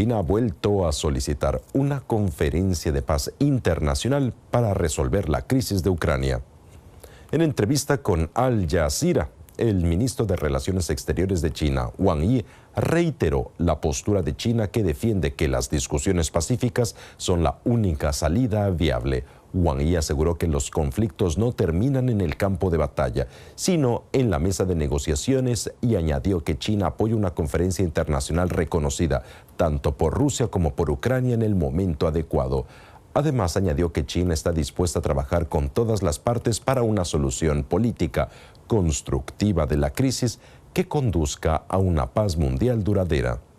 China ha vuelto a solicitar una conferencia de paz internacional para resolver la crisis de Ucrania. En entrevista con Al Jazeera, el ministro de Relaciones Exteriores de China, Wang Yi, reiteró la postura de China que defiende que las discusiones pacíficas son la única salida viable Wang Yi aseguró que los conflictos no terminan en el campo de batalla, sino en la mesa de negociaciones y añadió que China apoya una conferencia internacional reconocida tanto por Rusia como por Ucrania en el momento adecuado. Además, añadió que China está dispuesta a trabajar con todas las partes para una solución política constructiva de la crisis que conduzca a una paz mundial duradera.